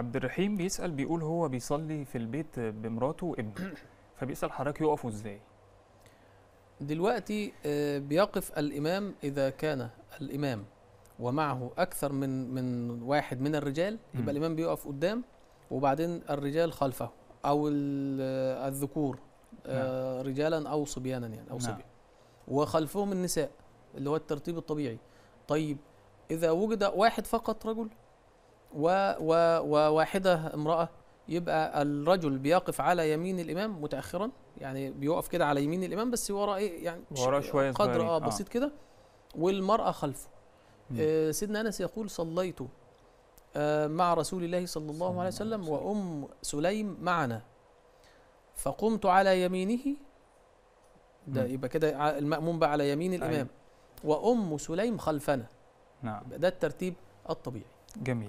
عبد الرحيم بيسال بيقول هو بيصلي في البيت بمراته وابنه فبيسال حضرتك يقفوا ازاي دلوقتي آه، بيقف الامام اذا كان الامام ومعه اكثر من من واحد من الرجال يبقى الامام بيقف قدام وبعدين الرجال خلفه او آه، الذكور آه، نعم. رجالا او صبيانا يعني او نعم. صبي نعم. وخلفهم النساء اللي هو الترتيب الطبيعي طيب اذا وجد واحد فقط رجل وواحدة امرأة يبقى الرجل بيقف على يمين الإمام متأخرا يعني بيقف كده على يمين الإمام بس وراء إيه يعني وراء شوية قدر آه،, آه بسيط آه. كده والمرأة خلفه آه سيدنا أنس يقول صليت آه مع رسول الله صلى الله عليه وسلم وأم سليم معنا فقمت على يمينه ده يبقى كده المأموم بقى على يمين الإمام أيوه. وأم سليم خلفنا نعم ده الترتيب الطبيعي جميل